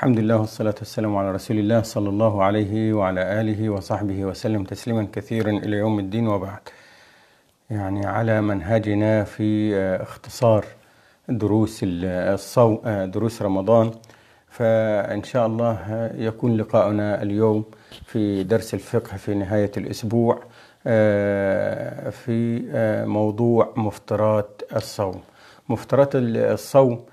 الحمد لله والصلاة والسلام على رسول الله صلى الله عليه وعلى آله وصحبه وسلم تسليما كثيرا إلى يوم الدين وبعد يعني على منهجنا في آه، اختصار دروس آه، الصو آه، دروس رمضان فإن شاء الله يكون لقاؤنا اليوم في درس الفقه في نهاية الأسبوع في موضوع مفترات الصوم مفترات الصوم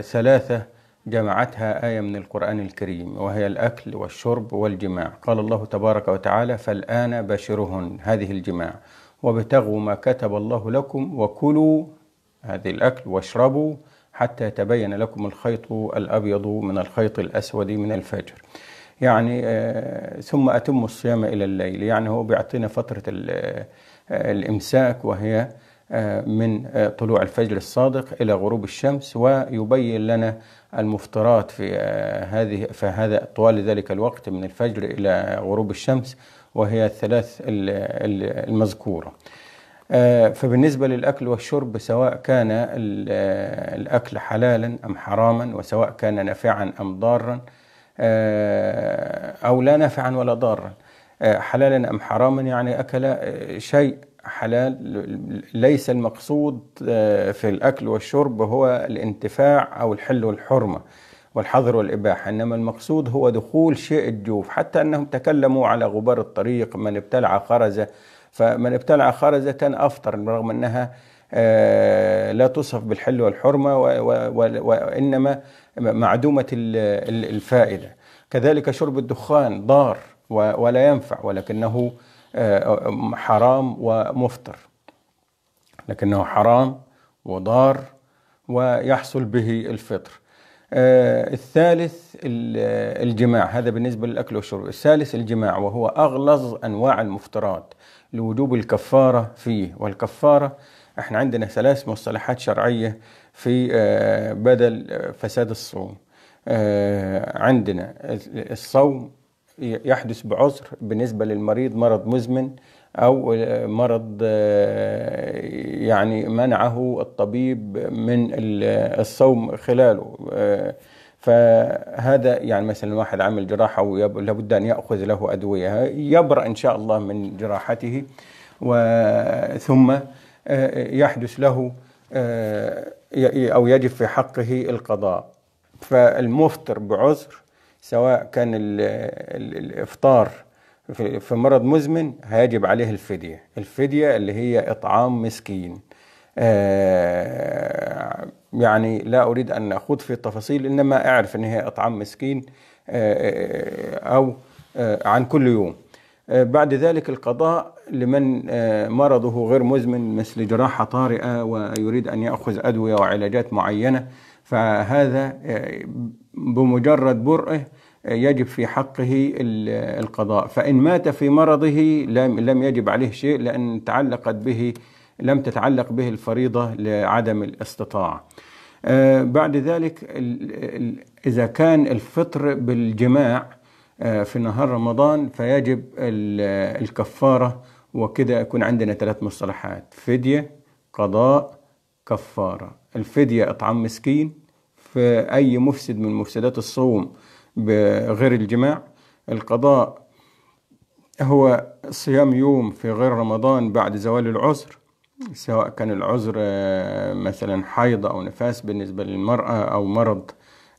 ثلاثة جمعتها آية من القرآن الكريم وهي الأكل والشرب والجماع قال الله تبارك وتعالى فالآن بشرهن هذه الجماع وابتغوا ما كتب الله لكم وكلوا هذه الأكل واشربوا حتى يتبين لكم الخيط الأبيض من الخيط الأسود من الفجر يعني آه، ثم أتم الصيام إلى الليل يعني هو بيعطينا فترة آه، الإمساك وهي آه، من آه، طلوع الفجر الصادق إلى غروب الشمس ويبين لنا المفطرات في آه، هذه فهذا طوال ذلك الوقت من الفجر إلى غروب الشمس وهي الثلاث المذكورة فبالنسبة للأكل والشرب سواء كان الأكل حلالا أم حراما وسواء كان نافعا أم ضارا أو لا نافعا ولا ضارا حلالا أم حراما يعني أكل شيء حلال ليس المقصود آه، في الأكل والشرب هو الانتفاع أو الحل والحرمة والحظر والإباحة إنما المقصود هو دخول شيء الجوف حتى أنهم تكلموا على غبار الطريق من ابتلع خرزة فمن ابتلع خرزة أفطر رغم أنها آه، لا تصف بالحل والحرمة وإنما معدومة الفائدة كذلك شرب الدخان ضار ولا ينفع ولكنه آه، آه، حرام ومفطر لكنه حرام وضار ويحصل به الفطر آه، الثالث الجماع هذا بالنسبة للأكل والشرب الثالث الجماع وهو أغلظ أنواع المفطرات لوجوب الكفارة فيه والكفارة احنا عندنا ثلاث مصطلحات شرعية في بدل فساد الصوم عندنا الصوم يحدث بعذر بالنسبة للمريض مرض مزمن أو مرض آه، يعني منعه الطبيب من الصوم خلاله آه، فهذا يعني مثلا واحد عامل جراحة ولابد أن يأخذ له أدوية يبرأ إن شاء الله من جراحته وثم آه، يحدث له أو يجب في حقه القضاء فالمفطر بعذر سواء كان الافطار في مرض مزمن هيجب عليه الفديه الفديه اللي هي اطعام مسكين آه، يعني لا اريد ان اخوض في التفاصيل انما اعرف ان هي اطعام مسكين آه، آه، او عن كل يوم بعد ذلك القضاء لمن مرضه غير مزمن مثل جراحه طارئه ويريد ان ياخذ ادويه وعلاجات معينه فهذا آه، بمجرد برئه آه، يجب في حقه القضاء فإن مات في مرضه لم يجب عليه شيء لأن تعلقت به لم تتعلق به الفريضة لعدم الاستطاعة آه، بعد ذلك إذا كان الفطر بالجماع في نهار رمضان فيجب الكفارة وكده يكون عندنا ثلاث مصطلحات فدية قضاء كفارة الفدية إطعام مسكين أي مفسد من مفسدات الصوم بغير الجماع القضاء هو صيام يوم في غير رمضان بعد زوال العذر سواء كان العذر آه، مثلا حيض أو نفاس بالنسبة للمرأة أو مرض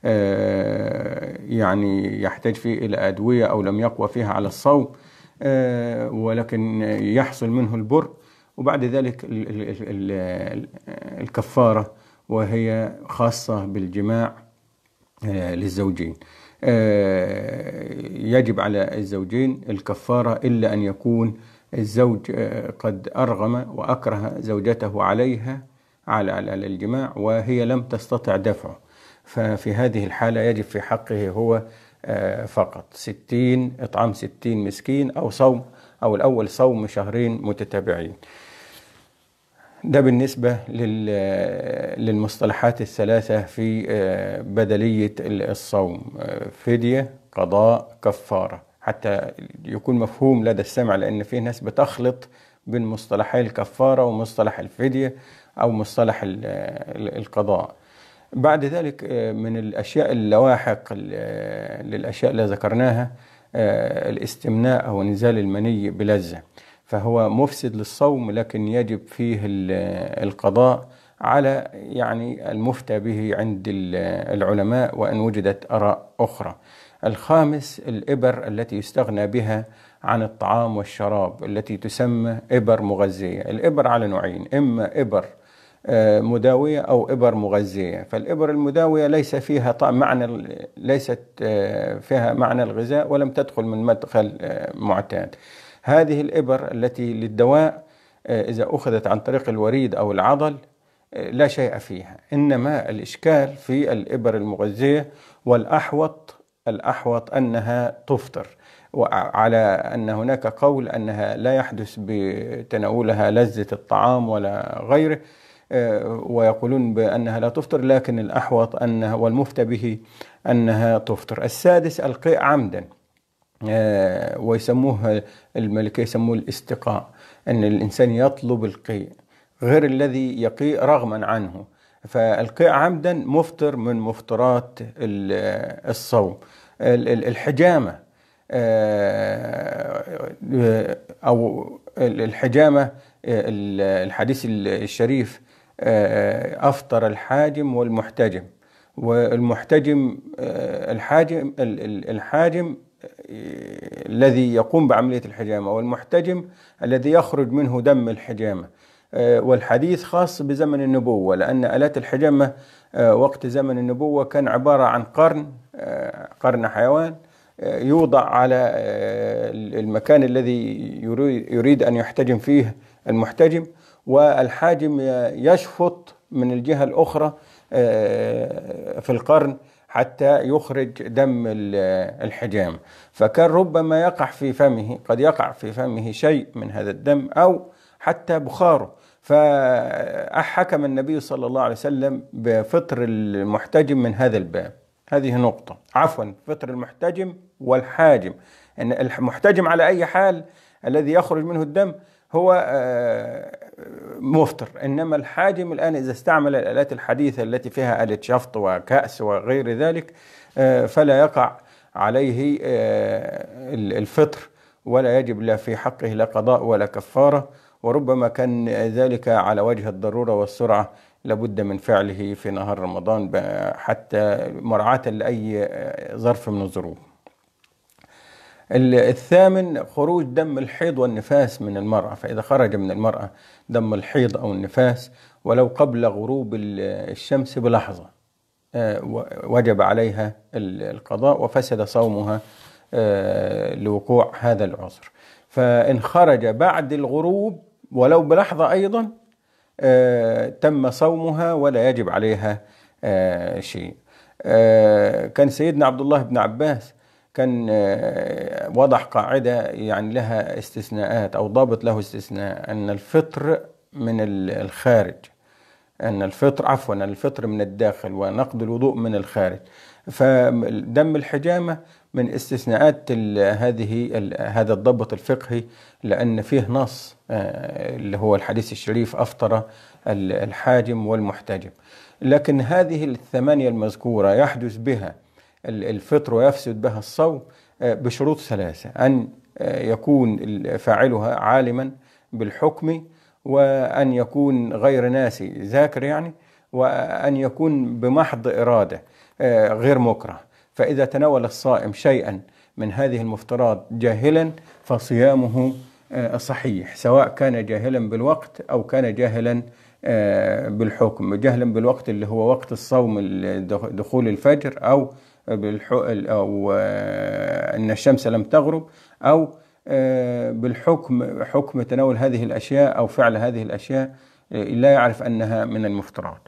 آه، يعني يحتاج فيه إلى أدوية أو لم يقوى فيها على الصوم آه، ولكن يحصل منه البر وبعد ذلك الكفارة وهي خاصة بالجماع آه، للزوجين آه، يجب على الزوجين الكفارة إلا أن يكون الزوج آه، قد أرغم وأكره زوجته عليها على الجماع وهي لم تستطع دفعه ففي هذه الحالة يجب في حقه هو فقط ستين إطعام ستين مسكين أو صوم أو الأول صوم شهرين متتابعين ده بالنسبة للمصطلحات الثلاثة في آه، بدلية الصوم آه، فدية قضاء كفارة حتى يكون مفهوم لدى السمع لأن في ناس بتخلط بين مصطلحي الكفارة ومصطلح الفدية أو مصطلح آه، القضاء بعد ذلك من الأشياء اللواحق للأشياء اللي ذكرناها الاستمناء أو نزال المني بلذة فهو مفسد للصوم لكن يجب فيه القضاء على يعني المفتى به عند العلماء وان وجدت اراء اخرى. الخامس الابر التي يستغنى بها عن الطعام والشراب التي تسمى ابر مغذيه، الابر على نوعين اما ابر آه، مداويه او ابر مغذيه، فالابر المداويه ليس فيها طعم معنى ليست آه، فيها معنى الغذاء ولم تدخل من مدخل آه، معتاد. هذه الإبر التي للدواء آه، إذا أخذت عن طريق الوريد أو العضل آه، لا شيء فيها إنما الإشكال في الإبر المغذية والأحوط الأحوط أنها تفطر وعلى أن هناك قول أنها لا يحدث بتناولها لذة الطعام ولا غيره آه، ويقولون بأنها لا تفطر لكن الأحوط أنها والمفتى به أنها تفطر السادس القيء عمدا آه، ويسموه الملكة يسموه الاستقاء أن الإنسان يطلب القيء غير الذي يقيء رغما عنه فالقيء عمدا مفطر من مفطرات الصوم الحجامة آه، أو الحجامة الحديث الشريف آه، أفطر الحاجم والمحتجم والمحتجم الحاجم الحاجم الذي يقوم بعملية الحجامة والمحتجم الذي يخرج منه دم الحجامة آه، والحديث خاص بزمن النبوة لأن آلات الحجامة آه، وقت زمن النبوة كان عبارة عن قرن آه، قرن حيوان يوضع على المكان الذي يريد أن يحتجم فيه المحتجم والحاجم يشفط من الجهة الأخرى في القرن حتى يخرج دم الحجام فكان ربما يقع في فمه قد يقع في فمه شيء من هذا الدم أو حتى بخاره فحكم النبي صلى الله عليه وسلم بفطر المحتجم من هذا الباب هذه نقطة عفوا فطر المحتجم والحاجم أن المحتجم على أي حال الذي يخرج منه الدم هو آه، مفطر انما الحاجم الان اذا استعمل الالات الحديثه التي فيها اله شفط وكاس وغير ذلك آه، فلا يقع عليه آه، الفطر ولا يجب لا في حقه لا قضاء ولا كفاره وربما كان ذلك على وجه الضروره والسرعه لابد من فعله في نهار رمضان حتى مراعاه لاي ظرف من الظروف الثامن خروج دم الحيض والنفاس من المرأة فإذا خرج من المرأة دم الحيض أو النفاس ولو قبل غروب الشمس بلحظة آه، وجب عليها القضاء وفسد صومها آه، لوقوع هذا العذر فإن خرج بعد الغروب ولو بلحظة أيضا آه، تم صومها ولا يجب عليها شيء كان سيدنا عبد الله بن عباس كان آه، وضع قاعدة يعني لها استثناءات أو ضابط له استثناء أن الفطر من الخارج أن الفطر عفوا الفطر من الداخل ونقد الوضوء من الخارج فدم الحجامة من استثناءات هذه هذا الضبط الفقهي لأن فيه نص آه، اللي هو الحديث الشريف أفطر الحاجم والمحتجم لكن هذه الثمانية المذكورة يحدث بها الفطر ويفسد بها الصوم آه، بشروط ثلاثة أن آه، يكون فاعلها عالما بالحكم وأن يكون غير ناسي ذاكر يعني وأن يكون بمحض إرادة آه، غير مكره فإذا تناول الصائم شيئا من هذه المفترات جاهلا فصيامه صحيح سواء كان جاهلا بالوقت أو كان جاهلا بالحكم جهلا بالوقت اللي هو وقت الصوم دخول الفجر أو بالحقل أو آه، أن الشمس لم تغرب أو آه، بالحكم حكم تناول هذه الأشياء أو فعل هذه الأشياء آه، لا يعرف أنها من المفترات.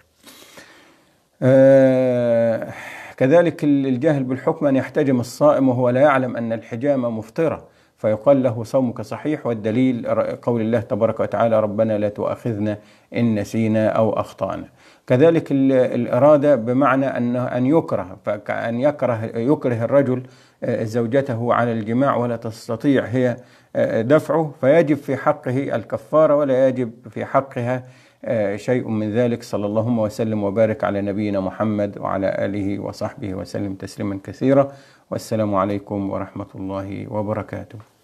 كذلك الجاهل بالحكم أن يحتجم الصائم وهو لا يعلم أن الحجامة مفطرة فيقال له صومك صحيح والدليل قول الله تبارك وتعالى ربنا لا تؤاخذنا إن نسينا أو أخطأنا كذلك الإرادة بمعنى أن أن يكره فكأن يكره يكره الرجل آه، زوجته على الجماع ولا تستطيع هي آه، دفعه فيجب في حقه الكفارة ولا يجب في حقها آه، شيء من ذلك صلى الله وسلم وبارك على نبينا محمد وعلى آله وصحبه وسلم تسليما كثيرا والسلام عليكم ورحمة الله وبركاته